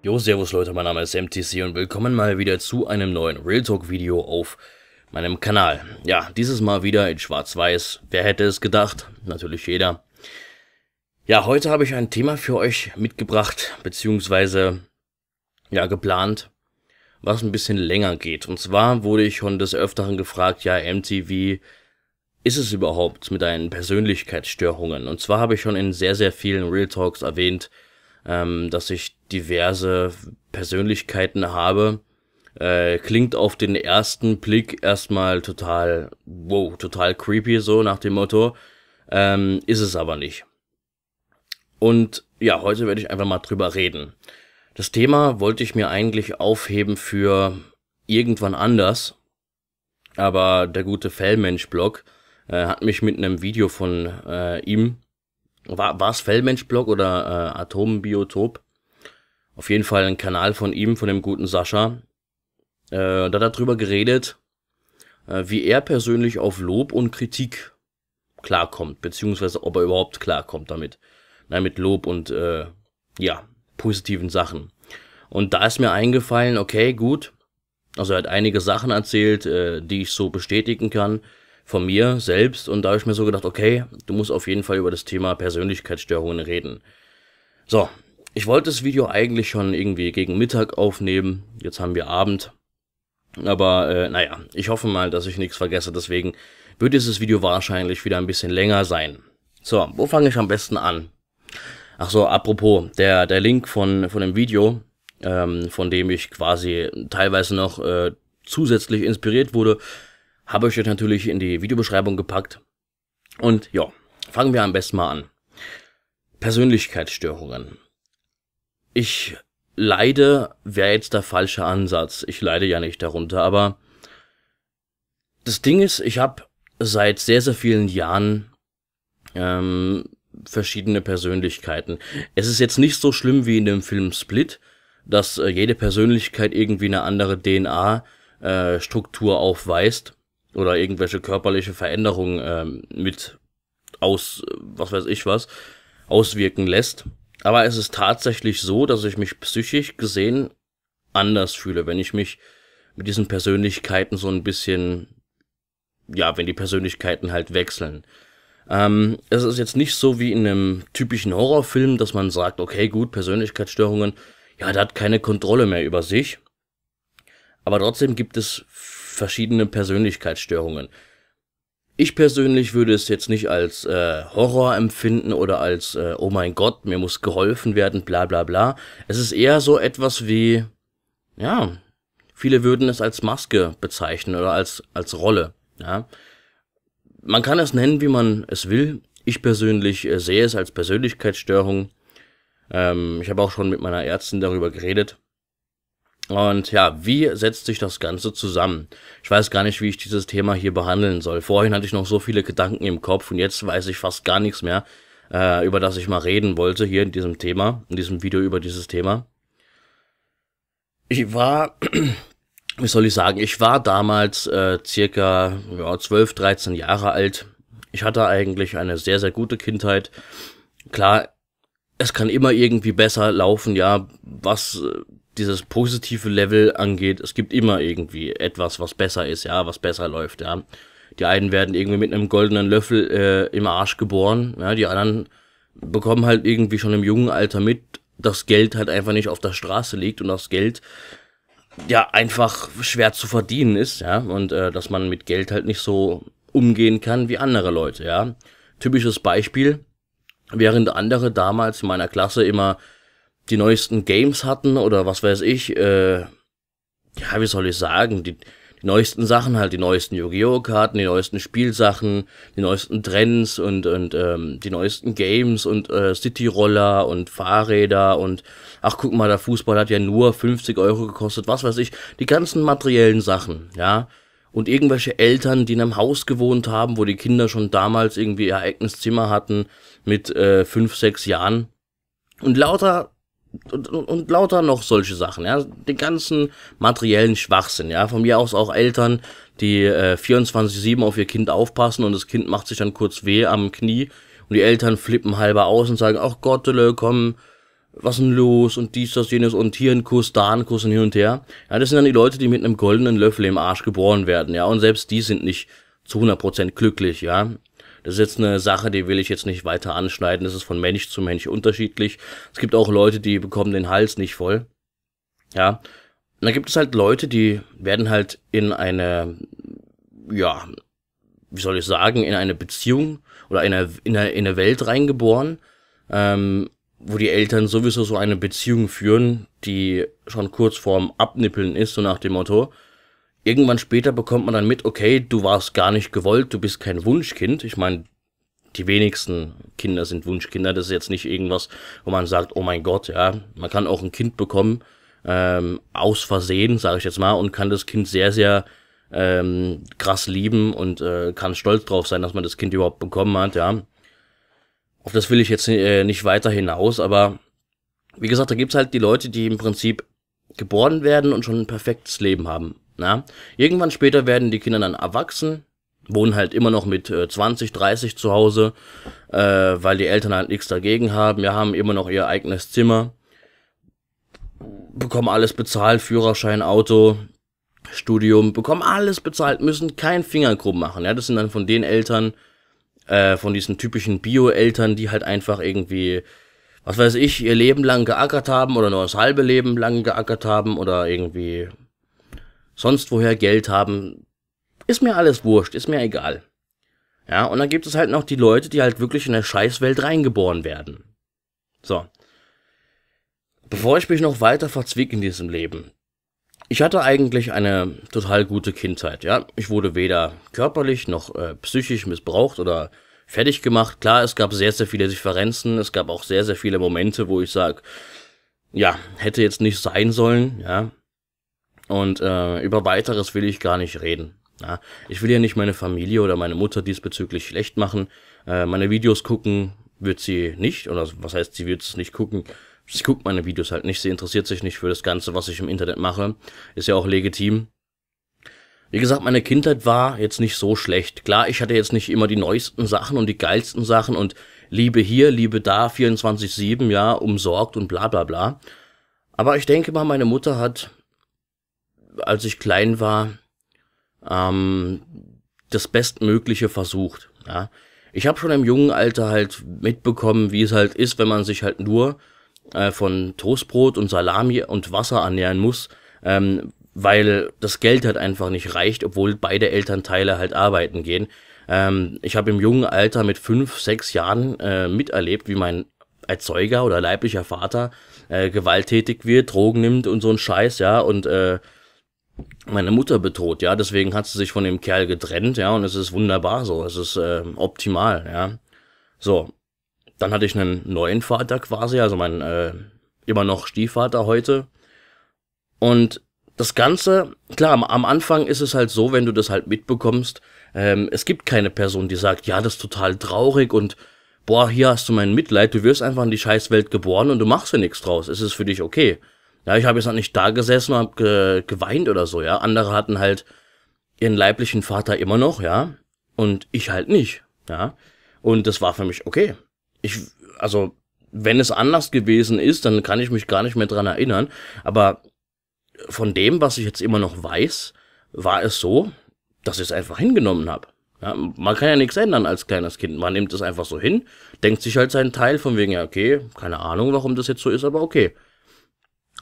Jo, servus Leute, mein Name ist MTC und willkommen mal wieder zu einem neuen Real Talk Video auf meinem Kanal. Ja, dieses Mal wieder in schwarz-weiß. Wer hätte es gedacht? Natürlich jeder. Ja, heute habe ich ein Thema für euch mitgebracht, beziehungsweise, ja, geplant, was ein bisschen länger geht. Und zwar wurde ich schon des Öfteren gefragt, ja, MT, wie ist es überhaupt mit deinen Persönlichkeitsstörungen? Und zwar habe ich schon in sehr, sehr vielen Real Talks erwähnt, ähm, dass ich diverse Persönlichkeiten habe, äh, klingt auf den ersten Blick erstmal total, wow, total creepy so nach dem Motto, ähm, ist es aber nicht. Und ja, heute werde ich einfach mal drüber reden. Das Thema wollte ich mir eigentlich aufheben für irgendwann anders, aber der gute Fellmensch-Blog äh, hat mich mit einem Video von äh, ihm, war es Fellmensch-Blog oder äh, Atombiotop? auf jeden Fall einen Kanal von ihm, von dem guten Sascha. Äh, da hat er drüber geredet, äh, wie er persönlich auf Lob und Kritik klarkommt, beziehungsweise ob er überhaupt klarkommt damit. Na, mit Lob und äh, ja, positiven Sachen. Und da ist mir eingefallen, okay, gut. Also er hat einige Sachen erzählt, äh, die ich so bestätigen kann von mir selbst. Und da habe ich mir so gedacht, okay, du musst auf jeden Fall über das Thema Persönlichkeitsstörungen reden. So, ich wollte das Video eigentlich schon irgendwie gegen Mittag aufnehmen. Jetzt haben wir Abend. Aber äh, naja, ich hoffe mal, dass ich nichts vergesse. Deswegen wird dieses Video wahrscheinlich wieder ein bisschen länger sein. So, wo fange ich am besten an? Ach so, apropos, der, der Link von, von dem Video, ähm, von dem ich quasi teilweise noch äh, zusätzlich inspiriert wurde, habe ich euch natürlich in die Videobeschreibung gepackt. Und ja, fangen wir am besten mal an. Persönlichkeitsstörungen ich leide, wäre jetzt der falsche Ansatz. Ich leide ja nicht darunter, aber das Ding ist, ich habe seit sehr, sehr vielen Jahren ähm, verschiedene Persönlichkeiten. Es ist jetzt nicht so schlimm wie in dem Film Split, dass äh, jede Persönlichkeit irgendwie eine andere DNA-Struktur äh, aufweist oder irgendwelche körperliche Veränderungen äh, mit aus, was weiß ich was, auswirken lässt. Aber es ist tatsächlich so, dass ich mich psychisch gesehen anders fühle, wenn ich mich mit diesen Persönlichkeiten so ein bisschen, ja, wenn die Persönlichkeiten halt wechseln. Ähm, es ist jetzt nicht so wie in einem typischen Horrorfilm, dass man sagt, okay, gut, Persönlichkeitsstörungen, ja, der hat keine Kontrolle mehr über sich. Aber trotzdem gibt es verschiedene Persönlichkeitsstörungen. Ich persönlich würde es jetzt nicht als äh, Horror empfinden oder als äh, Oh mein Gott, mir muss geholfen werden, bla bla bla. Es ist eher so etwas wie, ja, viele würden es als Maske bezeichnen oder als, als Rolle. Ja. Man kann es nennen, wie man es will. Ich persönlich äh, sehe es als Persönlichkeitsstörung. Ähm, ich habe auch schon mit meiner Ärztin darüber geredet. Und ja, wie setzt sich das Ganze zusammen? Ich weiß gar nicht, wie ich dieses Thema hier behandeln soll. Vorhin hatte ich noch so viele Gedanken im Kopf und jetzt weiß ich fast gar nichts mehr, äh, über das ich mal reden wollte hier in diesem Thema, in diesem Video über dieses Thema. Ich war, wie soll ich sagen, ich war damals äh, circa ja, 12, 13 Jahre alt. Ich hatte eigentlich eine sehr, sehr gute Kindheit. Klar, es kann immer irgendwie besser laufen, ja, was äh, dieses positive Level angeht, es gibt immer irgendwie etwas, was besser ist, ja, was besser läuft, ja. Die einen werden irgendwie mit einem goldenen Löffel äh, im Arsch geboren, ja, die anderen bekommen halt irgendwie schon im jungen Alter mit, dass Geld halt einfach nicht auf der Straße liegt und das Geld ja einfach schwer zu verdienen ist, ja, und äh, dass man mit Geld halt nicht so umgehen kann wie andere Leute, ja. Typisches Beispiel, während andere damals in meiner Klasse immer die neuesten Games hatten oder was weiß ich, äh, ja, wie soll ich sagen, die, die neuesten Sachen halt, die neuesten Yu-Gi-Oh! Karten, die neuesten Spielsachen, die neuesten Trends und, und ähm, die neuesten Games und äh, Cityroller und Fahrräder und ach guck mal, der Fußball hat ja nur 50 Euro gekostet, was weiß ich, die ganzen materiellen Sachen, ja. Und irgendwelche Eltern, die in einem Haus gewohnt haben, wo die Kinder schon damals irgendwie ihr eigenes Zimmer hatten mit äh, fünf, sechs Jahren. Und lauter und, und, und, lauter noch solche Sachen, ja, den ganzen materiellen Schwachsinn, ja, von mir aus auch Eltern, die äh, 24/7 auf ihr Kind aufpassen und das Kind macht sich dann kurz weh am Knie und die Eltern flippen halber aus und sagen, ach Gottele, komm, was denn los und dies, das, jenes und hier ein Kuss, da ein Kuss und hin und her. Ja, das sind dann die Leute, die mit einem goldenen Löffel im Arsch geboren werden, ja, und selbst die sind nicht zu 100% glücklich, ja. Das ist jetzt eine Sache, die will ich jetzt nicht weiter anschneiden. Das ist von Mensch zu Mensch unterschiedlich. Es gibt auch Leute, die bekommen den Hals nicht voll. Ja. Und dann gibt es halt Leute, die werden halt in eine, ja, wie soll ich sagen, in eine Beziehung oder in eine, in eine, Welt reingeboren, ähm, wo die Eltern sowieso so eine Beziehung führen, die schon kurz vorm Abnippeln ist, so nach dem Motto irgendwann später bekommt man dann mit, okay, du warst gar nicht gewollt, du bist kein Wunschkind. Ich meine, die wenigsten Kinder sind Wunschkinder. Das ist jetzt nicht irgendwas, wo man sagt, oh mein Gott, ja, man kann auch ein Kind bekommen, ähm, aus Versehen, sage ich jetzt mal, und kann das Kind sehr, sehr ähm, krass lieben und äh, kann stolz drauf sein, dass man das Kind überhaupt bekommen hat, ja. Auf das will ich jetzt äh, nicht weiter hinaus, aber wie gesagt, da gibt's halt die Leute, die im Prinzip geboren werden und schon ein perfektes Leben haben. Na? Irgendwann später werden die Kinder dann erwachsen, wohnen halt immer noch mit äh, 20, 30 zu Hause, äh, weil die Eltern halt nichts dagegen haben. Wir haben immer noch ihr eigenes Zimmer, bekommen alles bezahlt, Führerschein, Auto, Studium, bekommen alles bezahlt, müssen kein Finger krumm machen. Ja, das sind dann von den Eltern, äh, von diesen typischen Bio-Eltern, die halt einfach irgendwie, was weiß ich, ihr Leben lang geackert haben oder nur das halbe Leben lang geackert haben oder irgendwie sonst woher Geld haben, ist mir alles wurscht, ist mir egal. Ja, und dann gibt es halt noch die Leute, die halt wirklich in der Scheißwelt reingeboren werden. So. Bevor ich mich noch weiter verzwick in diesem Leben. Ich hatte eigentlich eine total gute Kindheit, ja. Ich wurde weder körperlich noch äh, psychisch missbraucht oder fertig gemacht. Klar, es gab sehr, sehr viele Differenzen. Es gab auch sehr, sehr viele Momente, wo ich sag, ja, hätte jetzt nicht sein sollen, ja. Und äh, über weiteres will ich gar nicht reden. Ja, ich will ja nicht meine Familie oder meine Mutter diesbezüglich schlecht machen. Äh, meine Videos gucken wird sie nicht, oder was heißt, sie wird es nicht gucken. Sie guckt meine Videos halt nicht, sie interessiert sich nicht für das Ganze, was ich im Internet mache. Ist ja auch legitim. Wie gesagt, meine Kindheit war jetzt nicht so schlecht. Klar, ich hatte jetzt nicht immer die neuesten Sachen und die geilsten Sachen und Liebe hier, Liebe da, 24-7, ja, umsorgt und bla bla bla. Aber ich denke mal, meine Mutter hat als ich klein war, ähm, das Bestmögliche versucht. Ja. Ich habe schon im jungen Alter halt mitbekommen, wie es halt ist, wenn man sich halt nur äh, von Toastbrot und Salami und Wasser ernähren muss, ähm, weil das Geld halt einfach nicht reicht, obwohl beide Elternteile halt arbeiten gehen. Ähm, ich habe im jungen Alter mit fünf, sechs Jahren äh, miterlebt, wie mein Erzeuger oder leiblicher Vater äh, gewalttätig wird, Drogen nimmt und so ein Scheiß, ja, und äh, meine Mutter bedroht, ja, deswegen hat sie sich von dem Kerl getrennt, ja, und es ist wunderbar so, es ist äh, optimal, ja. So, dann hatte ich einen neuen Vater quasi, also mein äh, immer noch Stiefvater heute. Und das Ganze, klar, am, am Anfang ist es halt so, wenn du das halt mitbekommst, ähm, es gibt keine Person, die sagt, ja, das ist total traurig und boah, hier hast du mein Mitleid, du wirst einfach in die Scheißwelt geboren und du machst ja nichts draus, es ist für dich okay ja, ich habe jetzt halt nicht da gesessen und habe ge geweint oder so, ja. Andere hatten halt ihren leiblichen Vater immer noch, ja. Und ich halt nicht, ja. Und das war für mich okay. Ich, also, wenn es anders gewesen ist, dann kann ich mich gar nicht mehr dran erinnern. Aber von dem, was ich jetzt immer noch weiß, war es so, dass ich es einfach hingenommen habe. Ja, man kann ja nichts ändern als kleines Kind. Man nimmt es einfach so hin, denkt sich halt seinen Teil von wegen, ja, okay, keine Ahnung, warum das jetzt so ist, aber okay.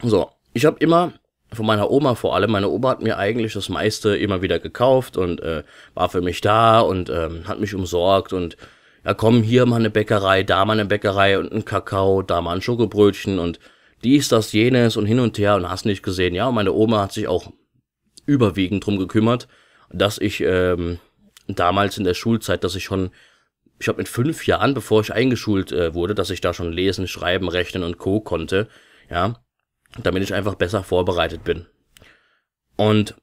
So, ich habe immer von meiner Oma vor allem. Meine Oma hat mir eigentlich das meiste immer wieder gekauft und äh, war für mich da und ähm, hat mich umsorgt und ja, komm, hier mal eine Bäckerei, da mal eine Bäckerei und ein Kakao, da mal ein Schokobrötchen und dies, das, jenes und hin und her und hast nicht gesehen. Ja, und meine Oma hat sich auch überwiegend drum gekümmert, dass ich ähm, damals in der Schulzeit, dass ich schon, ich habe mit fünf Jahren, bevor ich eingeschult äh, wurde, dass ich da schon lesen, schreiben, rechnen und Co. konnte. Ja, damit ich einfach besser vorbereitet bin. Und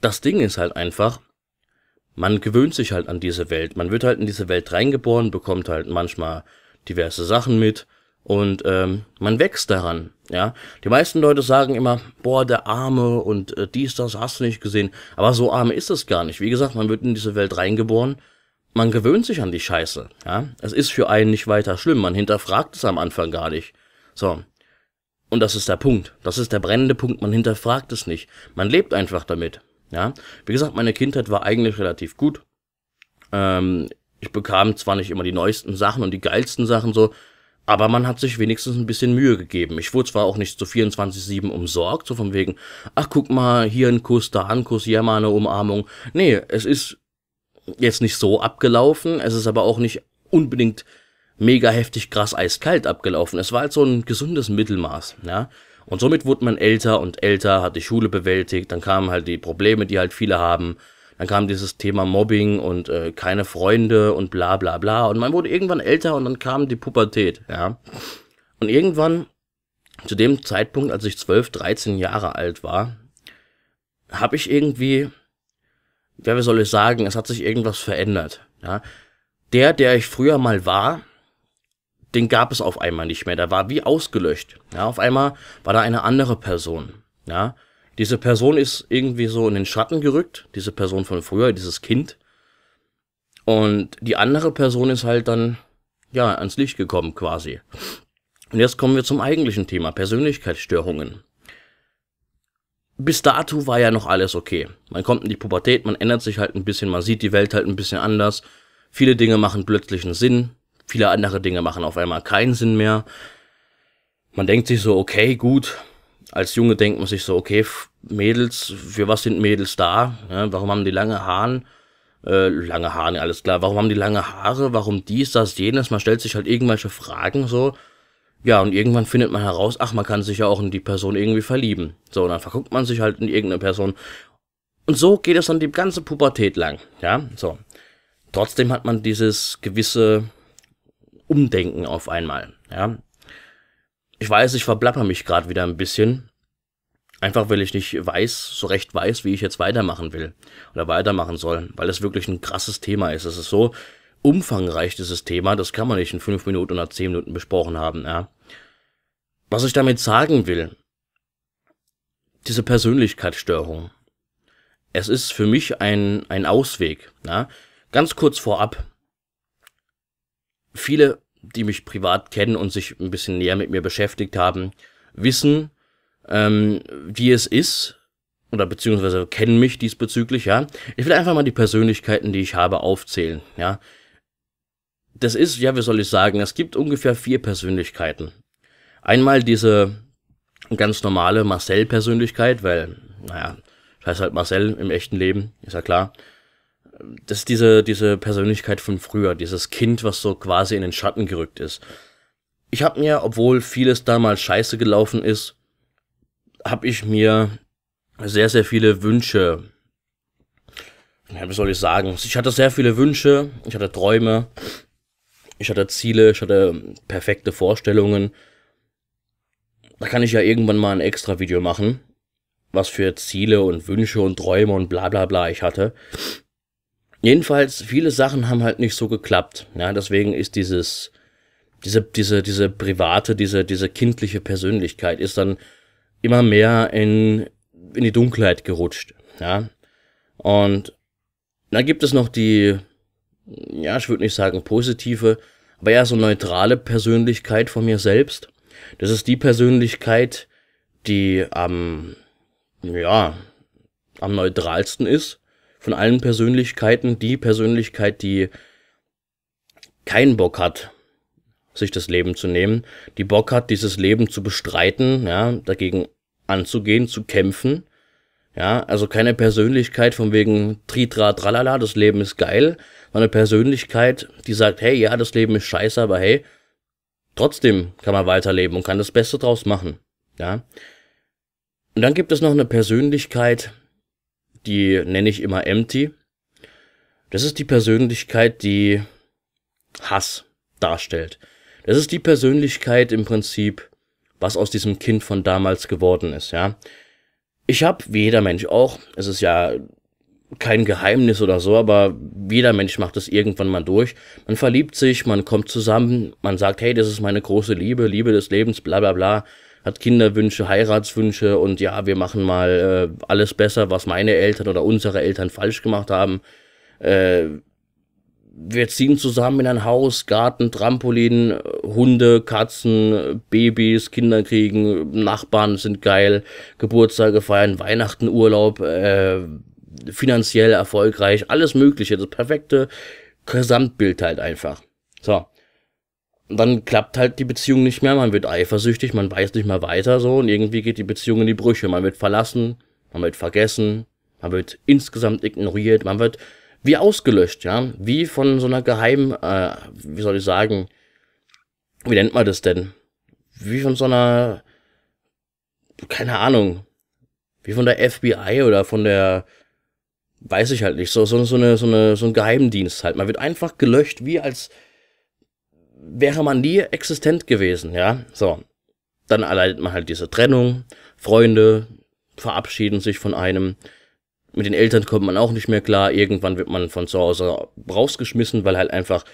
das Ding ist halt einfach, man gewöhnt sich halt an diese Welt. Man wird halt in diese Welt reingeboren, bekommt halt manchmal diverse Sachen mit und ähm, man wächst daran. Ja, die meisten Leute sagen immer, boah, der Arme und äh, dies, das hast du nicht gesehen. Aber so arm ist es gar nicht. Wie gesagt, man wird in diese Welt reingeboren. Man gewöhnt sich an die Scheiße. Ja, es ist für einen nicht weiter schlimm. Man hinterfragt es am Anfang gar nicht. So, und das ist der Punkt. Das ist der brennende Punkt. Man hinterfragt es nicht. Man lebt einfach damit. Ja, wie gesagt, meine Kindheit war eigentlich relativ gut. Ähm, ich bekam zwar nicht immer die neuesten Sachen und die geilsten Sachen so, aber man hat sich wenigstens ein bisschen Mühe gegeben. Ich wurde zwar auch nicht zu so 24-7 umsorgt, so von wegen, ach guck mal, hier ein Kuss, da ein Kuss, hier mal eine Umarmung. Nee, es ist jetzt nicht so abgelaufen, es ist aber auch nicht unbedingt mega heftig krass eiskalt abgelaufen. Es war halt so ein gesundes Mittelmaß, ja. Und somit wurde man älter und älter, hat die Schule bewältigt, dann kamen halt die Probleme, die halt viele haben. Dann kam dieses Thema Mobbing und äh, keine Freunde und bla bla bla. Und man wurde irgendwann älter und dann kam die Pubertät, ja. Und irgendwann, zu dem Zeitpunkt, als ich 12, 13 Jahre alt war, habe ich irgendwie, ja, wie soll ich sagen, es hat sich irgendwas verändert, ja. Der, der ich früher mal war, den gab es auf einmal nicht mehr. Der war wie ausgelöscht. Ja, auf einmal war da eine andere Person. Ja, diese Person ist irgendwie so in den Schatten gerückt. Diese Person von früher, dieses Kind. Und die andere Person ist halt dann, ja, ans Licht gekommen quasi. Und jetzt kommen wir zum eigentlichen Thema, Persönlichkeitsstörungen. Bis dato war ja noch alles okay. Man kommt in die Pubertät, man ändert sich halt ein bisschen, man sieht die Welt halt ein bisschen anders. Viele Dinge machen plötzlich einen Sinn. Viele andere Dinge machen auf einmal keinen Sinn mehr. Man denkt sich so, okay, gut. Als Junge denkt man sich so, okay, Mädels, für was sind Mädels da? Ja, warum haben die lange Haaren? Äh, lange Haare, alles klar. Warum haben die lange Haare? Warum dies, das, jenes? Man stellt sich halt irgendwelche Fragen so. Ja, und irgendwann findet man heraus, ach, man kann sich ja auch in die Person irgendwie verlieben. So, und dann verguckt man sich halt in irgendeine Person. Und so geht es dann die ganze Pubertät lang. Ja, so. Trotzdem hat man dieses gewisse umdenken auf einmal. Ja. Ich weiß, ich verblapper mich gerade wieder ein bisschen. Einfach weil ich nicht weiß, so recht weiß, wie ich jetzt weitermachen will oder weitermachen soll, weil es wirklich ein krasses Thema ist. Es ist so umfangreich, dieses Thema, das kann man nicht in fünf Minuten oder zehn Minuten besprochen haben. Ja. Was ich damit sagen will, diese Persönlichkeitsstörung. Es ist für mich ein, ein Ausweg. Ja. Ganz kurz vorab, Viele, die mich privat kennen und sich ein bisschen näher mit mir beschäftigt haben, wissen, ähm, wie es ist, oder beziehungsweise kennen mich diesbezüglich, ja. Ich will einfach mal die Persönlichkeiten, die ich habe, aufzählen, ja. Das ist, ja, wie soll ich sagen, es gibt ungefähr vier Persönlichkeiten. Einmal diese ganz normale Marcel-Persönlichkeit, weil, naja, ich heißt halt Marcel im echten Leben, ist ja klar das ist diese, diese Persönlichkeit von früher, dieses Kind, was so quasi in den Schatten gerückt ist. Ich habe mir, obwohl vieles damals scheiße gelaufen ist, habe ich mir sehr, sehr viele Wünsche, ja, wie soll ich sagen, ich hatte sehr viele Wünsche, ich hatte Träume, ich hatte Ziele, ich hatte perfekte Vorstellungen. Da kann ich ja irgendwann mal ein extra Video machen, was für Ziele und Wünsche und Träume und bla bla bla ich hatte. Jedenfalls, viele Sachen haben halt nicht so geklappt. Ja, deswegen ist dieses, diese, diese, diese private, diese, diese kindliche Persönlichkeit ist dann immer mehr in, in die Dunkelheit gerutscht. Ja, und dann gibt es noch die, ja, ich würde nicht sagen positive, aber ja, so neutrale Persönlichkeit von mir selbst. Das ist die Persönlichkeit, die am, ähm, ja, am neutralsten ist von allen Persönlichkeiten die Persönlichkeit, die keinen Bock hat, sich das Leben zu nehmen, die Bock hat, dieses Leben zu bestreiten, ja, dagegen anzugehen, zu kämpfen. Ja, also keine Persönlichkeit von wegen Tritra, Tralala, das Leben ist geil, sondern eine Persönlichkeit, die sagt, hey, ja, das Leben ist scheiße, aber hey, trotzdem kann man weiterleben und kann das Beste draus machen. Ja. Und dann gibt es noch eine Persönlichkeit, die nenne ich immer Empty. Das ist die Persönlichkeit, die Hass darstellt. Das ist die Persönlichkeit im Prinzip, was aus diesem Kind von damals geworden ist, ja. Ich habe, wie jeder Mensch auch, es ist ja kein Geheimnis oder so, aber jeder Mensch macht es irgendwann mal durch. Man verliebt sich, man kommt zusammen, man sagt, hey, das ist meine große Liebe, Liebe des Lebens, bla bla bla hat Kinderwünsche, Heiratswünsche und ja, wir machen mal äh, alles besser, was meine Eltern oder unsere Eltern falsch gemacht haben. Äh, wir ziehen zusammen in ein Haus, Garten, Trampolin, Hunde, Katzen, Babys, Kinder kriegen, Nachbarn sind geil, Geburtstage feiern, Weihnachten, Urlaub, äh, finanziell erfolgreich, alles Mögliche, das perfekte Gesamtbild halt einfach. So dann klappt halt die Beziehung nicht mehr, man wird eifersüchtig, man weiß nicht mehr weiter so und irgendwie geht die Beziehung in die Brüche. Man wird verlassen, man wird vergessen, man wird insgesamt ignoriert, man wird wie ausgelöscht, ja, wie von so einer geheimen, äh, wie soll ich sagen, wie nennt man das denn? Wie von so einer, keine Ahnung, wie von der FBI oder von der, weiß ich halt nicht, so, so, so, eine, so, eine, so ein Geheimdienst halt. Man wird einfach gelöscht, wie als wäre man nie existent gewesen, ja. So. Dann erleidet man halt diese Trennung, Freunde verabschieden sich von einem, mit den Eltern kommt man auch nicht mehr klar, irgendwann wird man von zu Hause rausgeschmissen, weil halt einfach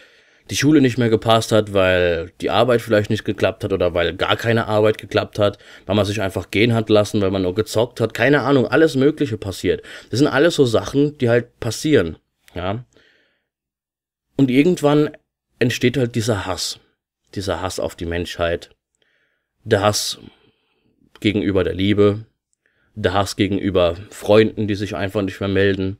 die Schule nicht mehr gepasst hat, weil die Arbeit vielleicht nicht geklappt hat oder weil gar keine Arbeit geklappt hat, weil man sich einfach gehen hat lassen, weil man nur gezockt hat, keine Ahnung, alles Mögliche passiert. Das sind alles so Sachen, die halt passieren, ja. Und irgendwann entsteht halt dieser Hass. Dieser Hass auf die Menschheit. Der Hass gegenüber der Liebe. Der Hass gegenüber Freunden, die sich einfach nicht mehr melden.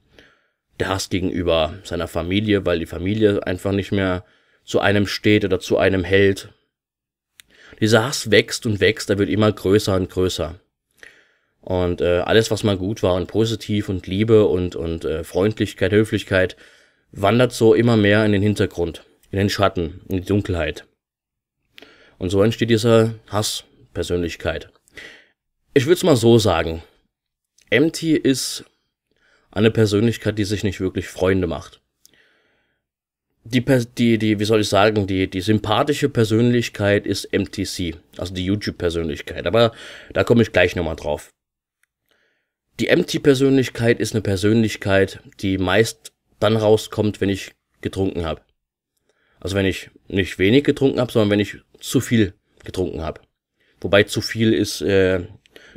Der Hass gegenüber seiner Familie, weil die Familie einfach nicht mehr zu einem steht oder zu einem hält. Dieser Hass wächst und wächst, er wird immer größer und größer. Und äh, alles, was mal gut war und positiv und Liebe und, und äh, Freundlichkeit, Höflichkeit, wandert so immer mehr in den Hintergrund in den Schatten, in die Dunkelheit. Und so entsteht diese Hasspersönlichkeit. Ich würde es mal so sagen. Empty ist eine Persönlichkeit, die sich nicht wirklich Freunde macht. Die, die, die, wie soll ich sagen, die, die sympathische Persönlichkeit ist MTC, also die YouTube-Persönlichkeit. Aber da komme ich gleich nochmal drauf. Die MT-Persönlichkeit ist eine Persönlichkeit, die meist dann rauskommt, wenn ich getrunken habe. Also wenn ich nicht wenig getrunken habe, sondern wenn ich zu viel getrunken habe. Wobei zu viel ist äh,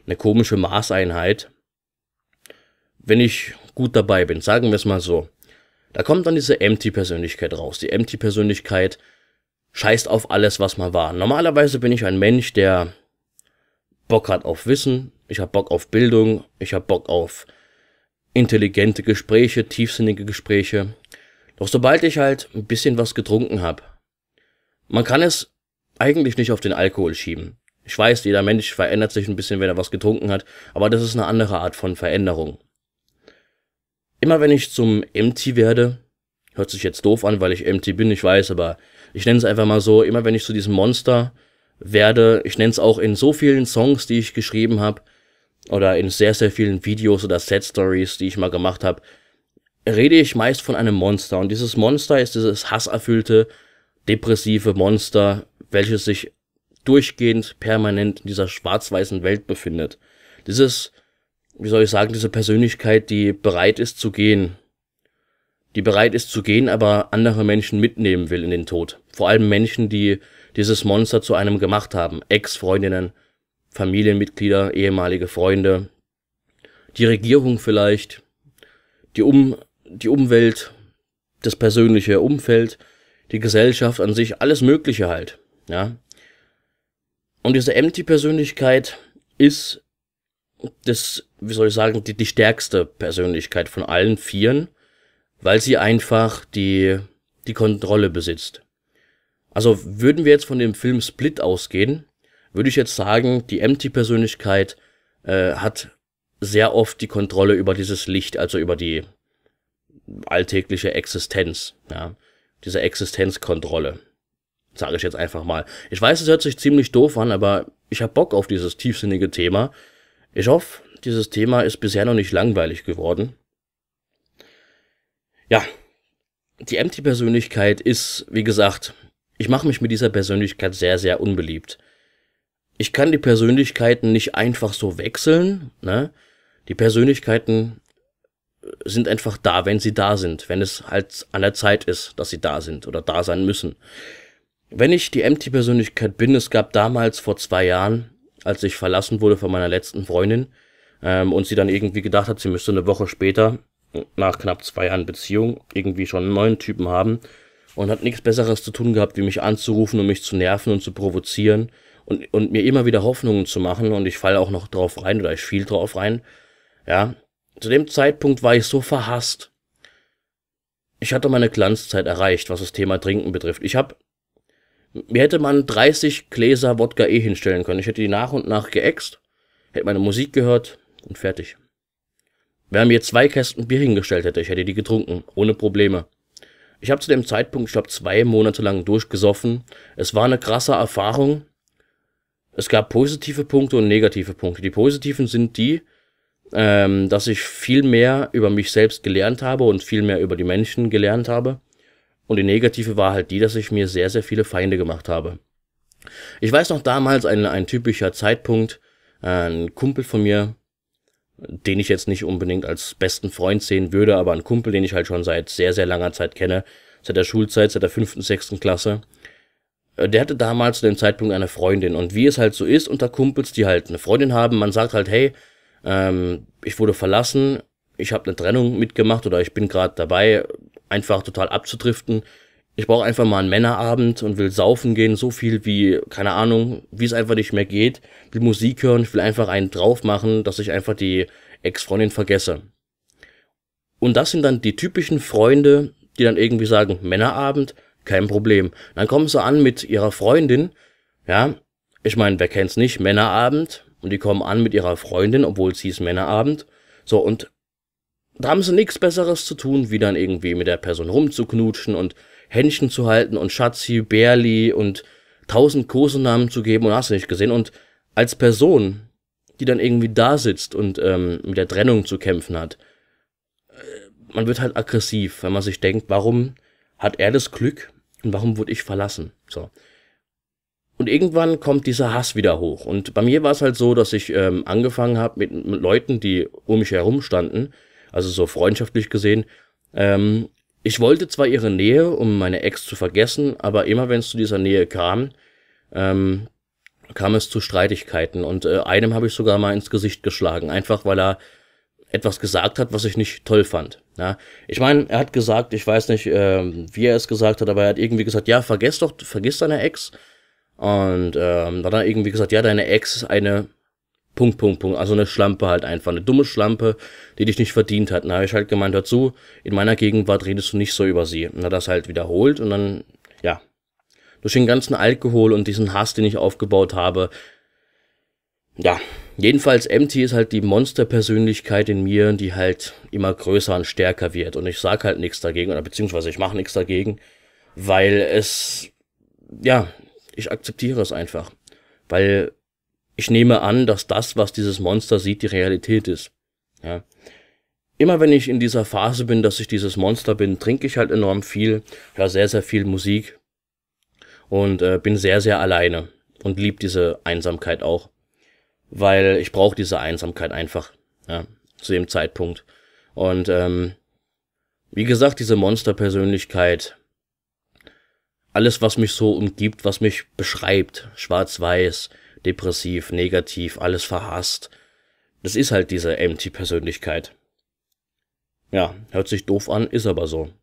eine komische Maßeinheit. Wenn ich gut dabei bin, sagen wir es mal so. Da kommt dann diese Empty-Persönlichkeit raus. Die Empty-Persönlichkeit scheißt auf alles, was man war. Normalerweise bin ich ein Mensch, der Bock hat auf Wissen, ich habe Bock auf Bildung, ich habe Bock auf intelligente Gespräche, tiefsinnige Gespräche. Doch sobald ich halt ein bisschen was getrunken habe, man kann es eigentlich nicht auf den Alkohol schieben. Ich weiß, jeder Mensch verändert sich ein bisschen, wenn er was getrunken hat, aber das ist eine andere Art von Veränderung. Immer wenn ich zum Empty werde, hört sich jetzt doof an, weil ich Empty bin, ich weiß, aber ich nenne es einfach mal so, immer wenn ich zu diesem Monster werde, ich nenne es auch in so vielen Songs, die ich geschrieben habe, oder in sehr, sehr vielen Videos oder Set Stories, die ich mal gemacht habe, rede ich meist von einem Monster. Und dieses Monster ist dieses hasserfüllte, depressive Monster, welches sich durchgehend permanent in dieser schwarz-weißen Welt befindet. Dieses, wie soll ich sagen, diese Persönlichkeit, die bereit ist zu gehen. Die bereit ist zu gehen, aber andere Menschen mitnehmen will in den Tod. Vor allem Menschen, die dieses Monster zu einem gemacht haben. Ex-Freundinnen, Familienmitglieder, ehemalige Freunde, die Regierung vielleicht, die um die Umwelt, das persönliche Umfeld, die Gesellschaft an sich, alles Mögliche halt. Ja. Und diese Empty-Persönlichkeit ist das, wie soll ich sagen, die, die stärkste Persönlichkeit von allen Vieren, weil sie einfach die, die Kontrolle besitzt. Also würden wir jetzt von dem Film Split ausgehen, würde ich jetzt sagen, die Empty-Persönlichkeit äh, hat sehr oft die Kontrolle über dieses Licht, also über die alltägliche Existenz, ja, diese Existenzkontrolle, sage ich jetzt einfach mal. Ich weiß, es hört sich ziemlich doof an, aber ich habe Bock auf dieses tiefsinnige Thema. Ich hoffe, dieses Thema ist bisher noch nicht langweilig geworden. Ja, die Empty-Persönlichkeit ist, wie gesagt, ich mache mich mit dieser Persönlichkeit sehr, sehr unbeliebt. Ich kann die Persönlichkeiten nicht einfach so wechseln, ne? Die Persönlichkeiten sind einfach da, wenn sie da sind, wenn es halt an der Zeit ist, dass sie da sind oder da sein müssen. Wenn ich die empty persönlichkeit bin, es gab damals vor zwei Jahren, als ich verlassen wurde von meiner letzten Freundin ähm, und sie dann irgendwie gedacht hat, sie müsste eine Woche später, nach knapp zwei Jahren Beziehung, irgendwie schon einen neuen Typen haben und hat nichts Besseres zu tun gehabt, wie mich anzurufen und mich zu nerven und zu provozieren und, und mir immer wieder Hoffnungen zu machen und ich falle auch noch drauf rein oder ich fiel drauf rein. Ja, zu dem Zeitpunkt war ich so verhasst. Ich hatte meine Glanzzeit erreicht, was das Thema Trinken betrifft. Ich habe mir hätte man 30 Gläser Wodka eh hinstellen können. Ich hätte die nach und nach geäxt, hätte meine Musik gehört und fertig. Wer mir zwei Kästen Bier hingestellt hätte, ich hätte die getrunken, ohne Probleme. Ich habe zu dem Zeitpunkt, ich glaube, zwei Monate lang durchgesoffen. Es war eine krasse Erfahrung. Es gab positive Punkte und negative Punkte. Die positiven sind die, ähm, dass ich viel mehr über mich selbst gelernt habe und viel mehr über die Menschen gelernt habe. Und die negative war halt die, dass ich mir sehr, sehr viele Feinde gemacht habe. Ich weiß noch damals, ein, ein typischer Zeitpunkt, äh, ein Kumpel von mir, den ich jetzt nicht unbedingt als besten Freund sehen würde, aber ein Kumpel, den ich halt schon seit sehr, sehr langer Zeit kenne, seit der Schulzeit, seit der fünften, sechsten Klasse, äh, der hatte damals zu dem Zeitpunkt eine Freundin. Und wie es halt so ist unter Kumpels, die halt eine Freundin haben, man sagt halt, hey, ähm, ich wurde verlassen, ich habe eine Trennung mitgemacht oder ich bin gerade dabei, einfach total abzudriften. Ich brauche einfach mal einen Männerabend und will saufen gehen, so viel wie, keine Ahnung, wie es einfach nicht mehr geht. Will Musik hören, ich will einfach einen drauf machen, dass ich einfach die Ex-Freundin vergesse. Und das sind dann die typischen Freunde, die dann irgendwie sagen, Männerabend, kein Problem. Dann kommen sie an mit ihrer Freundin, ja, ich meine, wer kennt's nicht, Männerabend, und die kommen an mit ihrer Freundin, obwohl es hieß Männerabend. So, und da haben sie nichts Besseres zu tun, wie dann irgendwie mit der Person rumzuknutschen und Händchen zu halten und Schatzi, Bärli und tausend Kosenamen zu geben und hast du nicht gesehen. Und als Person, die dann irgendwie da sitzt und ähm, mit der Trennung zu kämpfen hat, äh, man wird halt aggressiv, wenn man sich denkt, warum hat er das Glück und warum wurde ich verlassen? So. Und irgendwann kommt dieser Hass wieder hoch. Und bei mir war es halt so, dass ich ähm, angefangen habe mit, mit, Leuten, die um mich herum standen, also so freundschaftlich gesehen. Ähm, ich wollte zwar ihre Nähe, um meine Ex zu vergessen, aber immer wenn es zu dieser Nähe kam, ähm, kam es zu Streitigkeiten. Und äh, einem habe ich sogar mal ins Gesicht geschlagen, einfach weil er etwas gesagt hat, was ich nicht toll fand. Ja, ich meine, er hat gesagt, ich weiß nicht, äh, wie er es gesagt hat, aber er hat irgendwie gesagt, ja, vergiss doch, vergiss deine Ex. Und ähm, dann hat er irgendwie gesagt, ja, deine Ex ist eine Punkt, Punkt, Punkt. Also eine Schlampe halt einfach, eine dumme Schlampe, die dich nicht verdient hat. Und da habe ich halt gemeint, hör zu, in meiner Gegenwart redest du nicht so über sie. Und hat das halt wiederholt und dann, ja, durch den ganzen Alkohol und diesen Hass, den ich aufgebaut habe, ja, jedenfalls MT ist halt die Monsterpersönlichkeit in mir, die halt immer größer und stärker wird. Und ich sag halt nichts dagegen, oder beziehungsweise ich mache nichts dagegen, weil es, ja, ich akzeptiere es einfach, weil ich nehme an, dass das, was dieses Monster sieht, die Realität ist. Ja. Immer wenn ich in dieser Phase bin, dass ich dieses Monster bin, trinke ich halt enorm viel, höre sehr, sehr viel Musik und äh, bin sehr, sehr alleine und lieb diese Einsamkeit auch, weil ich brauche diese Einsamkeit einfach ja, zu dem Zeitpunkt. Und ähm, wie gesagt, diese Monsterpersönlichkeit alles, was mich so umgibt, was mich beschreibt, schwarz-weiß, depressiv, negativ, alles verhasst. Das ist halt diese MT-Persönlichkeit. Ja, hört sich doof an, ist aber so. Und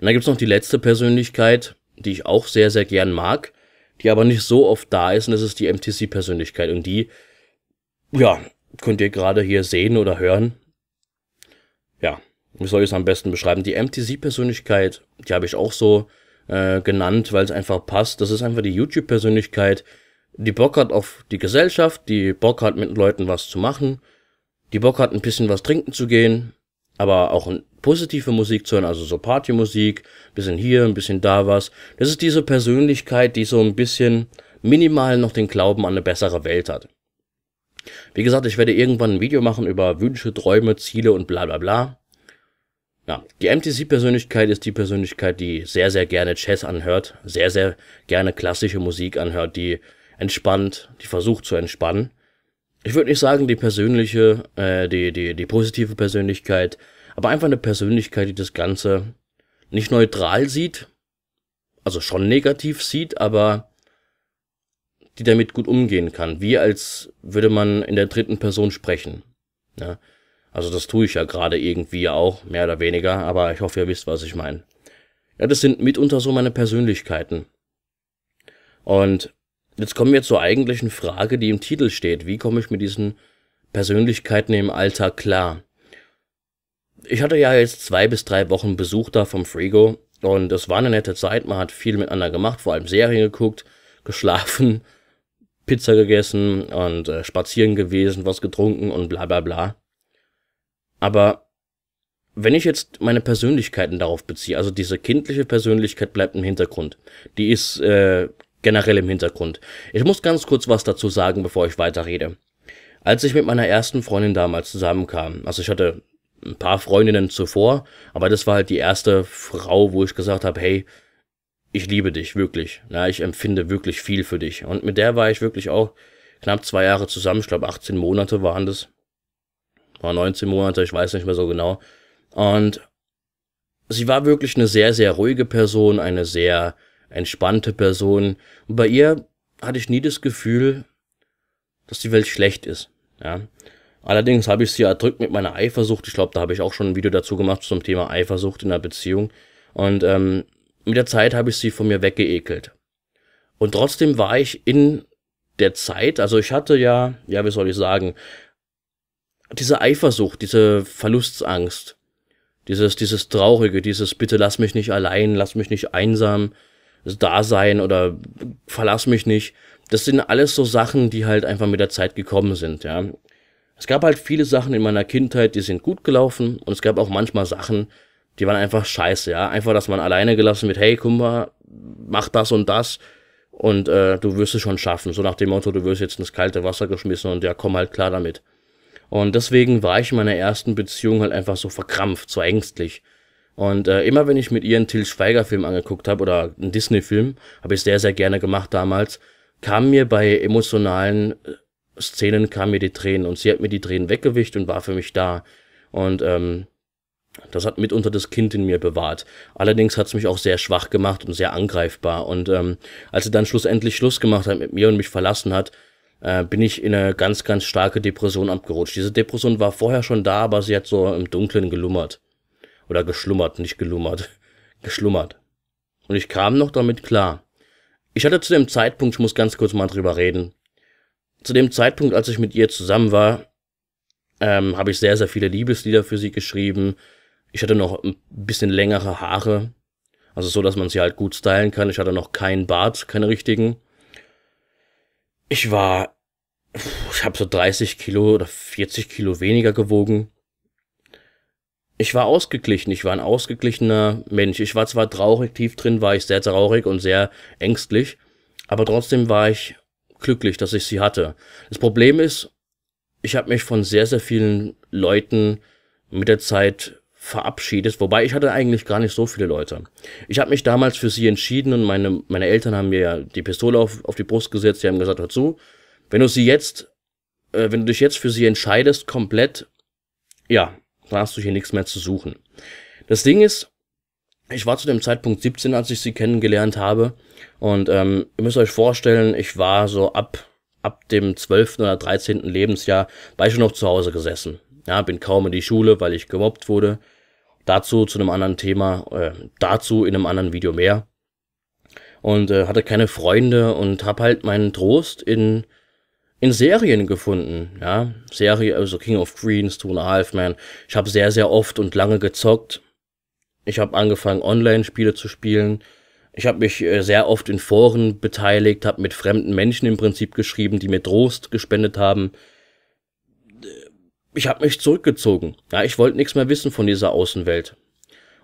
dann gibt's noch die letzte Persönlichkeit, die ich auch sehr, sehr gern mag, die aber nicht so oft da ist, und das ist die MTC-Persönlichkeit. Und die, ja, könnt ihr gerade hier sehen oder hören. Ja, wie soll ich es am besten beschreiben? Die MTC-Persönlichkeit, die habe ich auch so äh, genannt, weil es einfach passt. Das ist einfach die YouTube-Persönlichkeit, die Bock hat auf die Gesellschaft, die Bock hat mit Leuten was zu machen, die Bock hat ein bisschen was trinken zu gehen, aber auch positive Musik zu hören, also so Partymusik, bisschen hier, ein bisschen da was. Das ist diese Persönlichkeit, die so ein bisschen minimal noch den Glauben an eine bessere Welt hat. Wie gesagt, ich werde irgendwann ein Video machen über Wünsche, Träume, Ziele und bla bla bla. Ja, die MTC-Persönlichkeit ist die Persönlichkeit, die sehr, sehr gerne Jazz anhört, sehr, sehr gerne klassische Musik anhört, die entspannt, die versucht zu entspannen. Ich würde nicht sagen, die persönliche, äh, die, die, die positive Persönlichkeit, aber einfach eine Persönlichkeit, die das Ganze nicht neutral sieht, also schon negativ sieht, aber die damit gut umgehen kann. Wie als würde man in der dritten Person sprechen. Ja. Also das tue ich ja gerade irgendwie auch, mehr oder weniger, aber ich hoffe, ihr wisst, was ich meine. Ja, das sind mitunter so meine Persönlichkeiten. Und jetzt kommen wir zur eigentlichen Frage, die im Titel steht. Wie komme ich mit diesen Persönlichkeiten im Alltag klar? Ich hatte ja jetzt zwei bis drei Wochen Besuch da vom Frigo und es war eine nette Zeit. Man hat viel miteinander gemacht, vor allem Serien geguckt, geschlafen, Pizza gegessen und äh, spazieren gewesen, was getrunken und bla bla bla. Aber wenn ich jetzt meine Persönlichkeiten darauf beziehe, also diese kindliche Persönlichkeit bleibt im Hintergrund. Die ist äh, generell im Hintergrund. Ich muss ganz kurz was dazu sagen, bevor ich weiterrede. Als ich mit meiner ersten Freundin damals zusammenkam, also ich hatte ein paar Freundinnen zuvor, aber das war halt die erste Frau, wo ich gesagt habe, hey, ich liebe dich wirklich. Na, ich empfinde wirklich viel für dich. Und mit der war ich wirklich auch knapp zwei Jahre zusammen, ich glaube 18 Monate waren das war 19 Monate, ich weiß nicht mehr so genau. Und sie war wirklich eine sehr, sehr ruhige Person, eine sehr entspannte Person. Und bei ihr hatte ich nie das Gefühl, dass die Welt schlecht ist. Ja. Allerdings habe ich sie erdrückt mit meiner Eifersucht. Ich glaube, da habe ich auch schon ein Video dazu gemacht zum Thema Eifersucht in einer Beziehung. Und ähm, mit der Zeit habe ich sie von mir weggeekelt. Und trotzdem war ich in der Zeit, also ich hatte ja, ja, wie soll ich sagen, diese Eifersucht, diese Verlustsangst, dieses, dieses Traurige, dieses Bitte lass mich nicht allein, lass mich nicht einsam da sein oder verlass mich nicht. Das sind alles so Sachen, die halt einfach mit der Zeit gekommen sind, ja. Es gab halt viele Sachen in meiner Kindheit, die sind gut gelaufen und es gab auch manchmal Sachen, die waren einfach scheiße, ja. Einfach, dass man alleine gelassen wird, hey, guck mal, mach das und das und äh, du wirst es schon schaffen. So nach dem Motto, du wirst jetzt ins kalte Wasser geschmissen und ja, komm halt klar damit. Und deswegen war ich in meiner ersten Beziehung halt einfach so verkrampft, so ängstlich. Und äh, immer wenn ich mit ihr einen Till Schweiger-Film angeguckt habe oder einen Disney-Film, habe ich sehr, sehr gerne gemacht damals, kam mir bei emotionalen äh, Szenen kamen mir die Tränen und sie hat mir die Tränen weggewischt und war für mich da. Und ähm, das hat mitunter das Kind in mir bewahrt. Allerdings hat es mich auch sehr schwach gemacht und sehr angreifbar. Und ähm, als sie dann schlussendlich Schluss gemacht hat mit mir und mich verlassen hat, äh, bin ich in eine ganz, ganz starke Depression abgerutscht. Diese Depression war vorher schon da, aber sie hat so im Dunkeln gelummert. Oder geschlummert, nicht gelummert. geschlummert. Und ich kam noch damit klar. Ich hatte zu dem Zeitpunkt, ich muss ganz kurz mal drüber reden, zu dem Zeitpunkt, als ich mit ihr zusammen war, ähm, habe ich sehr, sehr viele Liebeslieder für sie geschrieben. Ich hatte noch ein bisschen längere Haare, also so, dass man sie halt gut stylen kann. Ich hatte noch keinen Bart, keinen richtigen ich war, ich habe so 30 Kilo oder 40 Kilo weniger gewogen. Ich war ausgeglichen, ich war ein ausgeglichener Mensch. Ich war zwar traurig, tief drin war ich sehr traurig und sehr ängstlich, aber trotzdem war ich glücklich, dass ich sie hatte. Das Problem ist, ich habe mich von sehr, sehr vielen Leuten mit der Zeit verabschiedet, wobei ich hatte eigentlich gar nicht so viele Leute. Ich habe mich damals für sie entschieden und meine, meine Eltern haben mir ja die Pistole auf, auf die Brust gesetzt, die haben gesagt, hör zu, wenn du sie jetzt, äh, wenn du dich jetzt für sie entscheidest, komplett, ja, dann hast du hier nichts mehr zu suchen. Das Ding ist, ich war zu dem Zeitpunkt 17, als ich sie kennengelernt habe. Und ähm, ihr müsst euch vorstellen, ich war so ab, ab dem 12. oder 13. Lebensjahr, war ich schon noch zu Hause gesessen. Ja, bin kaum in die Schule, weil ich gemobbt wurde. Dazu zu einem anderen Thema, äh, dazu in einem anderen Video mehr. Und äh, hatte keine Freunde und habe halt meinen Trost in, in Serien gefunden. Ja, Serie, also King of Queens, Two and a Half Man. Ich habe sehr, sehr oft und lange gezockt. Ich habe angefangen, Online-Spiele zu spielen. Ich habe mich äh, sehr oft in Foren beteiligt, habe mit fremden Menschen im Prinzip geschrieben, die mir Trost gespendet haben ich habe mich zurückgezogen. Ja, ich wollte nichts mehr wissen von dieser Außenwelt.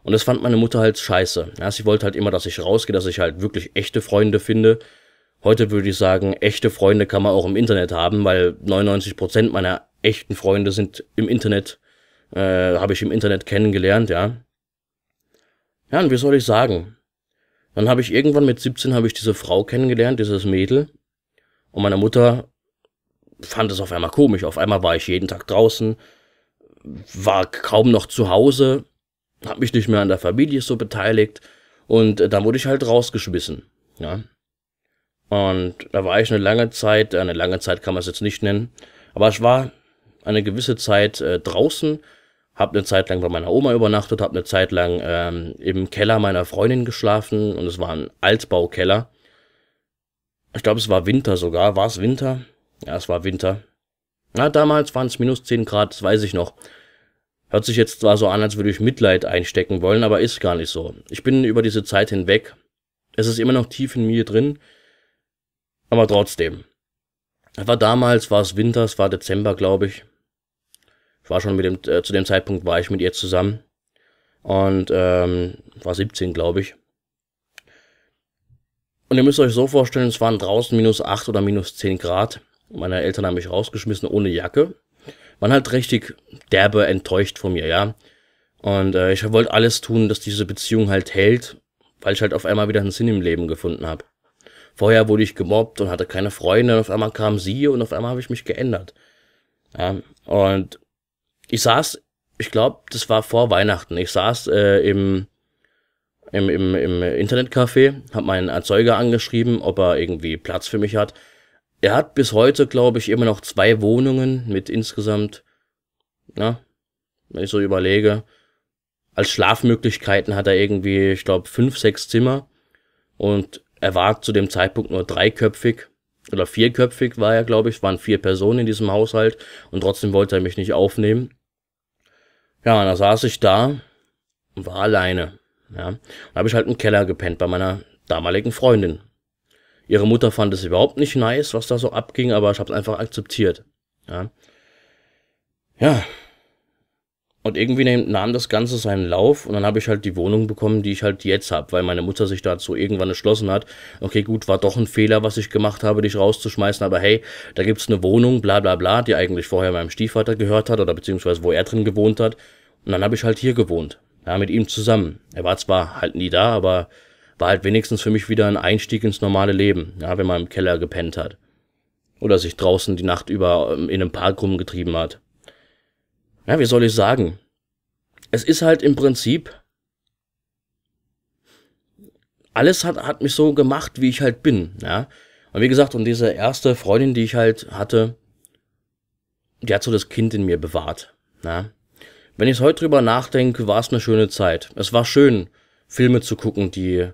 Und das fand meine Mutter halt scheiße. Ja, sie wollte halt immer, dass ich rausgehe, dass ich halt wirklich echte Freunde finde. Heute würde ich sagen, echte Freunde kann man auch im Internet haben, weil 99% meiner echten Freunde sind im Internet, äh, habe ich im Internet kennengelernt, ja. Ja, und wie soll ich sagen? Dann habe ich irgendwann mit 17 habe ich diese Frau kennengelernt, dieses Mädel. Und meiner Mutter fand es auf einmal komisch. Auf einmal war ich jeden Tag draußen, war kaum noch zu Hause, habe mich nicht mehr an der Familie so beteiligt und äh, dann wurde ich halt rausgeschmissen. Ja. Und da war ich eine lange Zeit, eine lange Zeit kann man es jetzt nicht nennen, aber ich war eine gewisse Zeit äh, draußen, habe eine Zeit lang bei meiner Oma übernachtet, habe eine Zeit lang ähm, im Keller meiner Freundin geschlafen und es war ein Altbaukeller. Ich glaube, es war Winter sogar. War es Winter? Ja, es war Winter. Na, damals waren es minus 10 Grad, das weiß ich noch. Hört sich jetzt zwar so an, als würde ich Mitleid einstecken wollen, aber ist gar nicht so. Ich bin über diese Zeit hinweg. Es ist immer noch tief in mir drin. Aber trotzdem. Es war damals, war es Winter, es war Dezember, glaube ich. Ich war schon mit dem, äh, zu dem Zeitpunkt war ich mit ihr zusammen. Und ähm, war 17, glaube ich. Und ihr müsst euch so vorstellen, es waren draußen minus 8 oder minus 10 Grad. Meine Eltern haben mich rausgeschmissen ohne Jacke. Waren halt richtig derbe enttäuscht von mir, ja. Und äh, ich wollte alles tun, dass diese Beziehung halt hält, weil ich halt auf einmal wieder einen Sinn im Leben gefunden habe. Vorher wurde ich gemobbt und hatte keine Freunde, und auf einmal kam sie und auf einmal habe ich mich geändert. Ja, und ich saß, ich glaube, das war vor Weihnachten, ich saß äh, im, im, im, im Internetcafé, habe meinen Erzeuger angeschrieben, ob er irgendwie Platz für mich hat. Er hat bis heute, glaube ich, immer noch zwei Wohnungen mit insgesamt, na, wenn ich so überlege, als Schlafmöglichkeiten hat er irgendwie, ich glaube, fünf, sechs Zimmer und er war zu dem Zeitpunkt nur dreiköpfig oder vierköpfig war er, glaube ich, es waren vier Personen in diesem Haushalt und trotzdem wollte er mich nicht aufnehmen. Ja, und da saß ich da und war alleine. Ja, da habe ich halt im Keller gepennt bei meiner damaligen Freundin. Ihre Mutter fand es überhaupt nicht nice, was da so abging, aber ich habe es einfach akzeptiert. Ja. ja. Und irgendwie nahm das Ganze seinen Lauf und dann habe ich halt die Wohnung bekommen, die ich halt jetzt habe, weil meine Mutter sich dazu irgendwann entschlossen hat, okay, gut, war doch ein Fehler, was ich gemacht habe, dich rauszuschmeißen, aber hey, da gibt's eine Wohnung, bla bla bla, die eigentlich vorher meinem Stiefvater gehört hat oder beziehungsweise wo er drin gewohnt hat. Und dann habe ich halt hier gewohnt, ja, mit ihm zusammen. Er war zwar halt nie da, aber war halt wenigstens für mich wieder ein Einstieg ins normale Leben, ja, wenn man im Keller gepennt hat. Oder sich draußen die Nacht über ähm, in einem Park rumgetrieben hat. Ja, wie soll ich sagen? Es ist halt im Prinzip. Alles hat, hat mich so gemacht, wie ich halt bin, ja. Und wie gesagt, und diese erste Freundin, die ich halt hatte, die hat so das Kind in mir bewahrt, ja. Wenn ich es heute drüber nachdenke, war es eine schöne Zeit. Es war schön, Filme zu gucken, die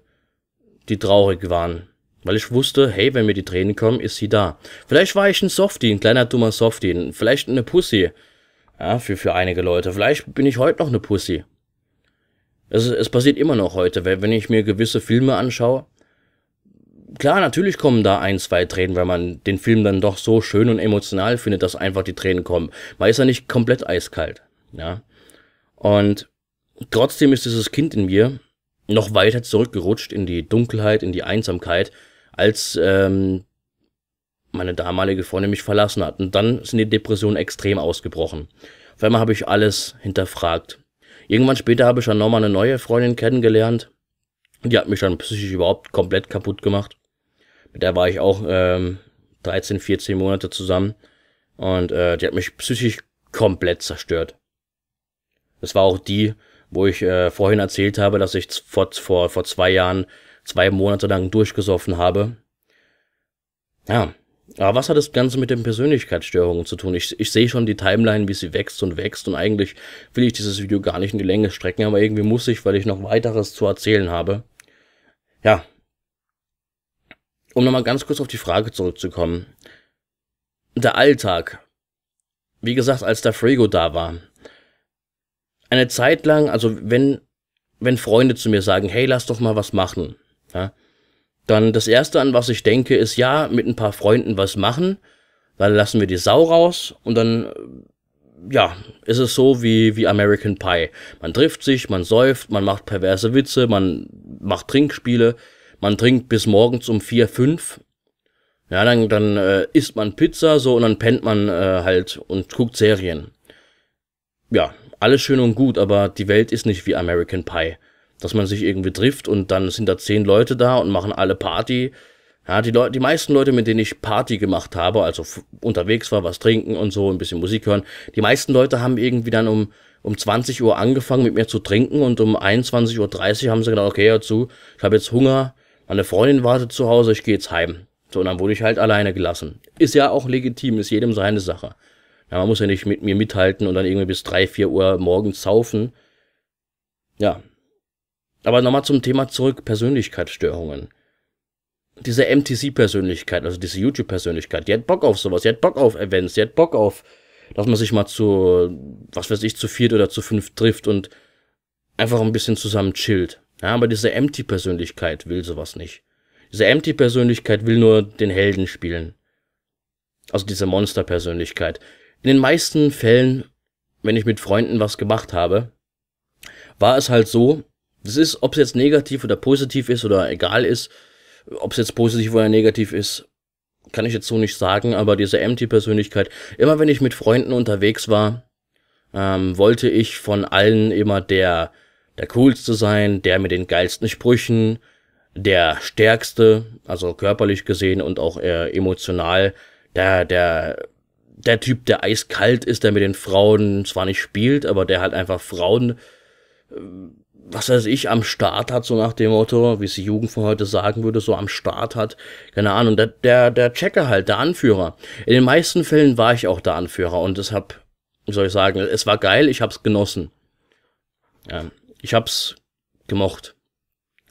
die traurig waren. Weil ich wusste, hey, wenn mir die Tränen kommen, ist sie da. Vielleicht war ich ein Softie, ein kleiner dummer Softie, vielleicht eine Pussy. Ja, für, für einige Leute. Vielleicht bin ich heute noch eine Pussy. Es, es passiert immer noch heute, weil wenn ich mir gewisse Filme anschaue, klar, natürlich kommen da ein, zwei Tränen, weil man den Film dann doch so schön und emotional findet, dass einfach die Tränen kommen. Man ist ja nicht komplett eiskalt, ja. Und trotzdem ist dieses Kind in mir, noch weiter zurückgerutscht in die Dunkelheit, in die Einsamkeit, als ähm, meine damalige Freundin mich verlassen hat. Und dann sind die Depressionen extrem ausgebrochen. Auf einmal habe ich alles hinterfragt. Irgendwann später habe ich dann nochmal eine neue Freundin kennengelernt. Die hat mich dann psychisch überhaupt komplett kaputt gemacht. Mit der war ich auch ähm, 13, 14 Monate zusammen. Und äh, die hat mich psychisch komplett zerstört. Das war auch die, wo ich äh, vorhin erzählt habe, dass ich vor, vor, vor zwei Jahren zwei Monate lang durchgesoffen habe. Ja, aber was hat das Ganze mit den Persönlichkeitsstörungen zu tun? Ich, ich sehe schon die Timeline, wie sie wächst und wächst und eigentlich will ich dieses Video gar nicht in die Länge strecken, aber irgendwie muss ich, weil ich noch weiteres zu erzählen habe. Ja. Um nochmal ganz kurz auf die Frage zurückzukommen. Der Alltag. Wie gesagt, als der Frigo da war, eine Zeit lang, also wenn, wenn Freunde zu mir sagen, hey, lass doch mal was machen, ja, dann das erste, an was ich denke, ist ja, mit ein paar Freunden was machen, dann lassen wir die Sau raus und dann, äh, ja, ist es so wie, wie American Pie. Man trifft sich, man säuft, man macht perverse Witze, man macht Trinkspiele, man trinkt bis morgens um vier, fünf. Ja, dann, dann äh, isst man Pizza so und dann pennt man äh, halt und guckt Serien. Ja, alles schön und gut, aber die Welt ist nicht wie American Pie. Dass man sich irgendwie trifft und dann sind da zehn Leute da und machen alle Party. Ja, die, Leute, die meisten Leute, mit denen ich Party gemacht habe, also unterwegs war, was trinken und so, ein bisschen Musik hören, die meisten Leute haben irgendwie dann um, um 20 Uhr angefangen mit mir zu trinken und um 21.30 Uhr haben sie gedacht, okay, hör zu, ich habe jetzt Hunger, meine Freundin wartet zu Hause, ich gehe jetzt heim. So, und dann wurde ich halt alleine gelassen. Ist ja auch legitim, ist jedem seine Sache. Ja, man muss ja nicht mit mir mithalten und dann irgendwie bis drei vier Uhr morgens saufen. Ja. Aber nochmal zum Thema zurück, Persönlichkeitsstörungen. Diese MTC-Persönlichkeit, also diese YouTube-Persönlichkeit, die hat Bock auf sowas, die hat Bock auf Events, die hat Bock auf, dass man sich mal zu, was weiß ich, zu viert oder zu fünf trifft und einfach ein bisschen zusammen chillt. Ja, aber diese mt persönlichkeit will sowas nicht. Diese mt persönlichkeit will nur den Helden spielen. Also diese Monster-Persönlichkeit. In den meisten Fällen, wenn ich mit Freunden was gemacht habe, war es halt so, das ist, ob es jetzt negativ oder positiv ist oder egal ist, ob es jetzt positiv oder negativ ist, kann ich jetzt so nicht sagen, aber diese Empty-Persönlichkeit, immer wenn ich mit Freunden unterwegs war, ähm, wollte ich von allen immer der, der coolste sein, der mit den geilsten Sprüchen, der stärkste, also körperlich gesehen und auch äh, emotional, der, der der Typ, der eiskalt ist, der mit den Frauen zwar nicht spielt, aber der halt einfach Frauen, äh, was weiß ich, am Start hat, so nach dem Motto, wie es die Jugend von heute sagen würde, so am Start hat. Keine Ahnung, der, der, der Checker halt, der Anführer. In den meisten Fällen war ich auch der Anführer und deshalb, wie soll ich sagen, es war geil, ich hab's genossen. Ja, ich hab's gemocht.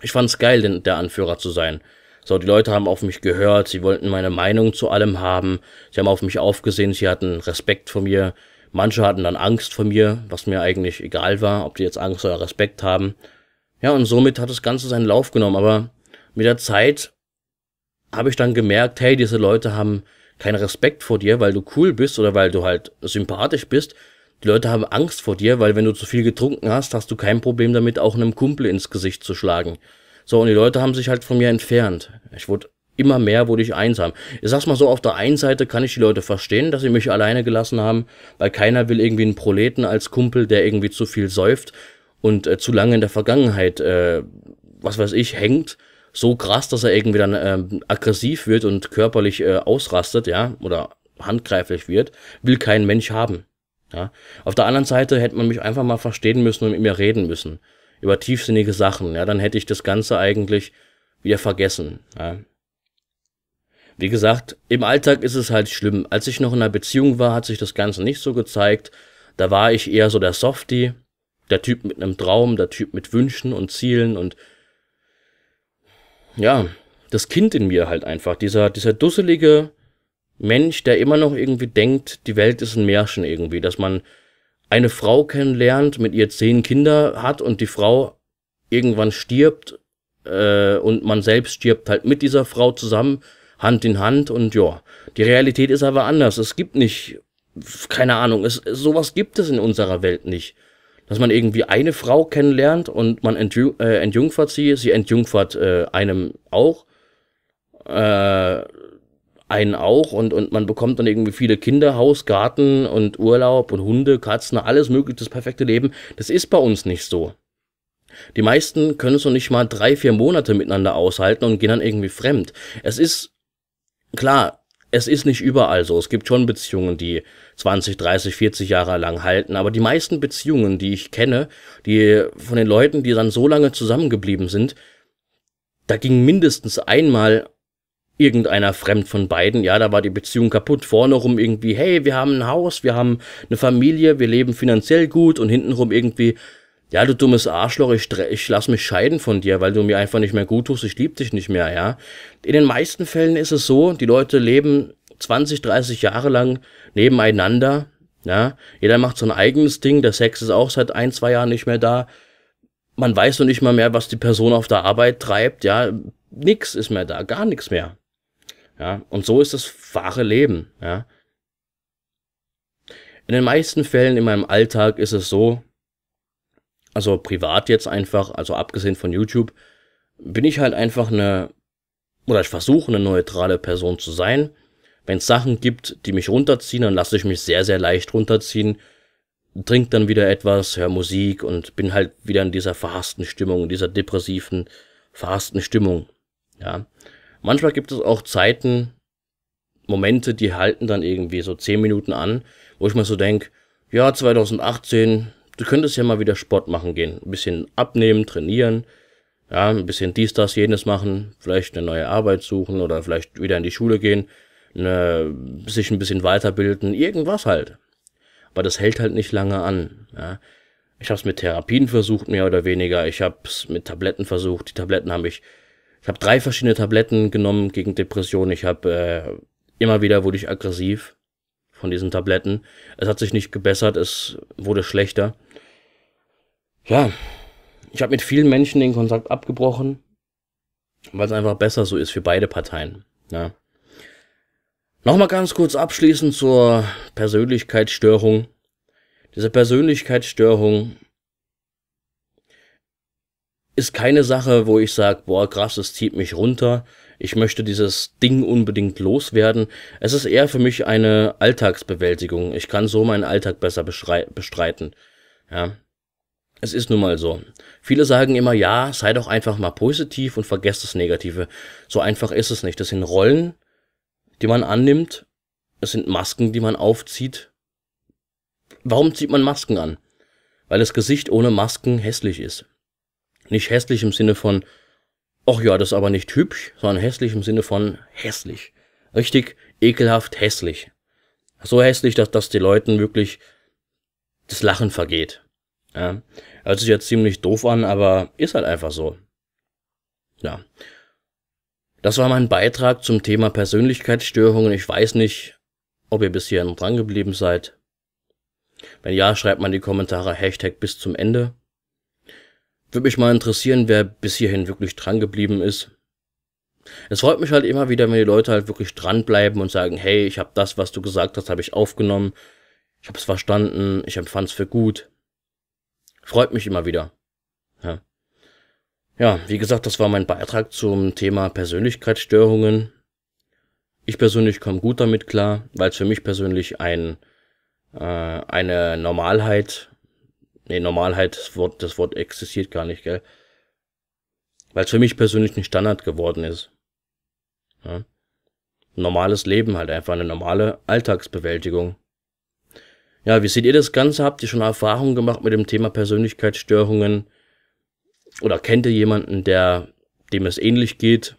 Ich fand's geil, den, der Anführer zu sein. So, die Leute haben auf mich gehört, sie wollten meine Meinung zu allem haben, sie haben auf mich aufgesehen, sie hatten Respekt vor mir, manche hatten dann Angst vor mir, was mir eigentlich egal war, ob die jetzt Angst oder Respekt haben. Ja, und somit hat das Ganze seinen Lauf genommen, aber mit der Zeit habe ich dann gemerkt, hey, diese Leute haben keinen Respekt vor dir, weil du cool bist oder weil du halt sympathisch bist. Die Leute haben Angst vor dir, weil wenn du zu viel getrunken hast, hast du kein Problem damit, auch einem Kumpel ins Gesicht zu schlagen. So, und die Leute haben sich halt von mir entfernt. Ich wurde immer mehr wurde ich einsam. Ich sag's mal so, auf der einen Seite kann ich die Leute verstehen, dass sie mich alleine gelassen haben, weil keiner will irgendwie einen Proleten als Kumpel, der irgendwie zu viel säuft und äh, zu lange in der Vergangenheit, äh, was weiß ich, hängt. So krass, dass er irgendwie dann äh, aggressiv wird und körperlich äh, ausrastet, ja, oder handgreiflich wird, will kein Mensch haben. Ja. Auf der anderen Seite hätte man mich einfach mal verstehen müssen und mit mir reden müssen über tiefsinnige Sachen, ja, dann hätte ich das Ganze eigentlich wieder vergessen. Ja. Wie gesagt, im Alltag ist es halt schlimm. Als ich noch in einer Beziehung war, hat sich das Ganze nicht so gezeigt. Da war ich eher so der Softie, der Typ mit einem Traum, der Typ mit Wünschen und Zielen und ja, das Kind in mir halt einfach. Dieser, dieser dusselige Mensch, der immer noch irgendwie denkt, die Welt ist ein Märchen irgendwie, dass man eine Frau kennenlernt, mit ihr zehn Kinder hat und die Frau irgendwann stirbt äh, und man selbst stirbt halt mit dieser Frau zusammen, Hand in Hand und ja. Die Realität ist aber anders. Es gibt nicht, keine Ahnung, es, sowas gibt es in unserer Welt nicht. Dass man irgendwie eine Frau kennenlernt und man entju äh, entjungfert sie, sie entjungfert äh, einem auch. Äh, einen auch und, und man bekommt dann irgendwie viele Kinder, Haus, Garten und Urlaub und Hunde, Katzen, alles mögliche, das perfekte Leben. Das ist bei uns nicht so. Die meisten können es noch nicht mal drei, vier Monate miteinander aushalten und gehen dann irgendwie fremd. Es ist, klar, es ist nicht überall so. Es gibt schon Beziehungen, die 20, 30, 40 Jahre lang halten. Aber die meisten Beziehungen, die ich kenne, die von den Leuten, die dann so lange zusammengeblieben sind, da ging mindestens einmal irgendeiner fremd von beiden. Ja, da war die Beziehung kaputt. Vorne rum irgendwie, hey, wir haben ein Haus, wir haben eine Familie, wir leben finanziell gut und hintenrum irgendwie, ja, du dummes Arschloch, ich, ich lass mich scheiden von dir, weil du mir einfach nicht mehr gut tust, ich lieb dich nicht mehr, ja. In den meisten Fällen ist es so, die Leute leben 20, 30 Jahre lang nebeneinander, ja. Jeder macht so ein eigenes Ding, der Sex ist auch seit ein, zwei Jahren nicht mehr da. Man weiß noch nicht mal mehr, was die Person auf der Arbeit treibt, ja. Nix ist mehr da, gar nichts mehr. Ja, und so ist das wahre Leben. Ja. In den meisten Fällen in meinem Alltag ist es so, also privat jetzt einfach, also abgesehen von YouTube, bin ich halt einfach eine, oder ich versuche eine neutrale Person zu sein. Wenn es Sachen gibt, die mich runterziehen, dann lasse ich mich sehr, sehr leicht runterziehen, trinke dann wieder etwas, höre Musik und bin halt wieder in dieser verhassten Stimmung, in dieser depressiven, verhassten Stimmung. Ja. Manchmal gibt es auch Zeiten, Momente, die halten dann irgendwie so 10 Minuten an, wo ich mir so denke, ja, 2018, du könntest ja mal wieder Sport machen gehen. Ein bisschen abnehmen, trainieren, ja, ein bisschen dies, das, jenes machen, vielleicht eine neue Arbeit suchen oder vielleicht wieder in die Schule gehen, eine, sich ein bisschen weiterbilden, irgendwas halt. Aber das hält halt nicht lange an. Ja. Ich habe es mit Therapien versucht, mehr oder weniger. Ich habe es mit Tabletten versucht. Die Tabletten haben mich ich habe drei verschiedene Tabletten genommen gegen Depressionen. Ich habe äh, immer wieder wurde ich aggressiv von diesen Tabletten. Es hat sich nicht gebessert, es wurde schlechter. Ja, ich habe mit vielen Menschen den Kontakt abgebrochen, weil es einfach besser so ist für beide Parteien. Ja. Nochmal ganz kurz abschließend zur Persönlichkeitsstörung. Diese Persönlichkeitsstörung ist keine Sache, wo ich sage, boah, krass, es zieht mich runter. Ich möchte dieses Ding unbedingt loswerden. Es ist eher für mich eine Alltagsbewältigung. Ich kann so meinen Alltag besser bestreiten. Ja. Es ist nun mal so. Viele sagen immer, ja, sei doch einfach mal positiv und vergesst das Negative. So einfach ist es nicht. Das sind Rollen, die man annimmt. Es sind Masken, die man aufzieht. Warum zieht man Masken an? Weil das Gesicht ohne Masken hässlich ist. Nicht hässlich im Sinne von, ach ja, das ist aber nicht hübsch, sondern hässlich im Sinne von hässlich. Richtig ekelhaft hässlich. So hässlich, dass das die Leuten wirklich das Lachen vergeht. Ja. Hört sich jetzt ziemlich doof an, aber ist halt einfach so. Ja. Das war mein Beitrag zum Thema Persönlichkeitsstörungen. Ich weiß nicht, ob ihr bis hierhin dran geblieben seid. Wenn ja, schreibt mal in die Kommentare Hashtag bis zum Ende. Würde mich mal interessieren, wer bis hierhin wirklich dran geblieben ist. Es freut mich halt immer wieder, wenn die Leute halt wirklich dranbleiben und sagen, hey, ich habe das, was du gesagt hast, habe ich aufgenommen, ich habe es verstanden, ich empfand es für gut. Freut mich immer wieder. Ja. ja, wie gesagt, das war mein Beitrag zum Thema Persönlichkeitsstörungen. Ich persönlich komme gut damit klar, weil es für mich persönlich ein, äh, eine Normalheit Nee, Normalheit, halt, das Wort, das Wort existiert gar nicht, gell? Weil es für mich persönlich ein Standard geworden ist. Ja? Ne? Normales Leben halt einfach, eine normale Alltagsbewältigung. Ja, wie seht ihr das Ganze? Habt ihr schon Erfahrungen gemacht mit dem Thema Persönlichkeitsstörungen? Oder kennt ihr jemanden, der dem es ähnlich geht?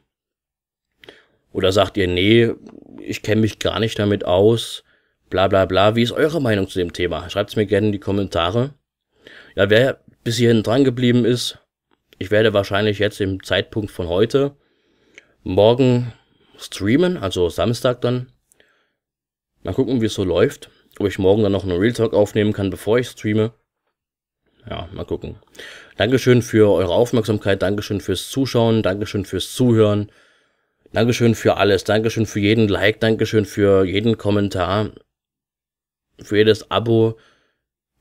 Oder sagt ihr, nee, ich kenne mich gar nicht damit aus? Bla bla bla. Wie ist eure Meinung zu dem Thema? Schreibt es mir gerne in die Kommentare. Ja, wer bis hierhin dran geblieben ist, ich werde wahrscheinlich jetzt im Zeitpunkt von heute morgen streamen, also Samstag dann. Mal gucken, wie es so läuft. Ob ich morgen dann noch einen Real Talk aufnehmen kann, bevor ich streame. Ja, mal gucken. Dankeschön für eure Aufmerksamkeit, Dankeschön fürs Zuschauen, Dankeschön fürs Zuhören, Dankeschön für alles, Dankeschön für jeden Like, Dankeschön für jeden Kommentar, für jedes Abo,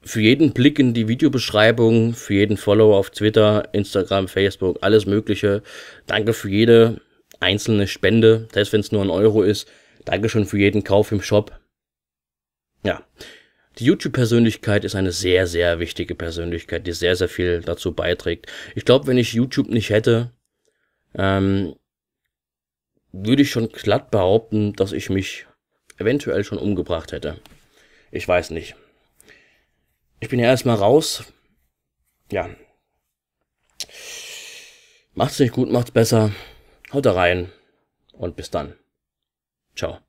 für jeden Blick in die Videobeschreibung, für jeden Follower auf Twitter, Instagram, Facebook, alles Mögliche. Danke für jede einzelne Spende, selbst wenn es nur ein Euro ist. Dankeschön für jeden Kauf im Shop. Ja, die YouTube-Persönlichkeit ist eine sehr, sehr wichtige Persönlichkeit, die sehr, sehr viel dazu beiträgt. Ich glaube, wenn ich YouTube nicht hätte, ähm, würde ich schon glatt behaupten, dass ich mich eventuell schon umgebracht hätte. Ich weiß nicht. Ich bin ja erstmal raus. Ja. Macht's nicht gut, macht's besser. Haut da rein und bis dann. Ciao.